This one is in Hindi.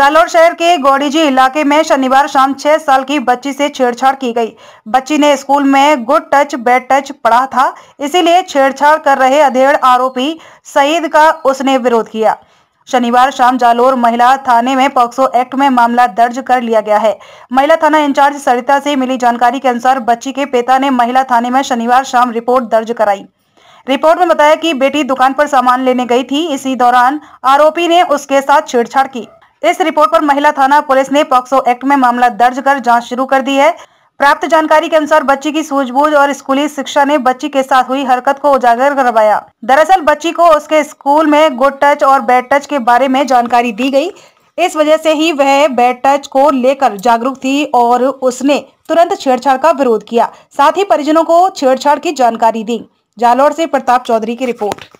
जालोर शहर के गौड़ीजी इलाके में शनिवार शाम छह साल की बच्ची से छेड़छाड़ की गई बच्ची ने स्कूल में गुड टच बैड टच पढ़ा था इसीलिए छेड़छाड़ कर रहे अधेड़ आरोपी सईद का उसने विरोध किया शनिवार शाम जालोर महिला थाने में पॉक्सो एक्ट में मामला दर्ज कर लिया गया है महिला थाना इंचार्ज सरिता से मिली जानकारी के अनुसार बच्ची के पिता ने महिला थाने में शनिवार शाम रिपोर्ट दर्ज कराई रिपोर्ट में बताया कि बेटी दुकान पर सामान लेने गई थी इसी दौरान आरोपी ने उसके साथ छेड़छाड़ की इस रिपोर्ट पर महिला थाना पुलिस ने पॉक्सो एक्ट में मामला दर्ज कर जांच शुरू कर दी है प्राप्त जानकारी के अनुसार बच्ची की सूझबूझ और स्कूली शिक्षा ने बच्ची के साथ हुई हरकत को उजागर करवाया दरअसल बच्ची को उसके स्कूल में गुड टच और बैड टच के बारे में जानकारी दी गई इस वजह से ही वह बैड टच को लेकर जागरूक थी और उसने तुरंत छेड़छाड़ का विरोध किया साथ ही परिजनों को छेड़छाड़ की जानकारी दी जालौर से प्रताप चौधरी की रिपोर्ट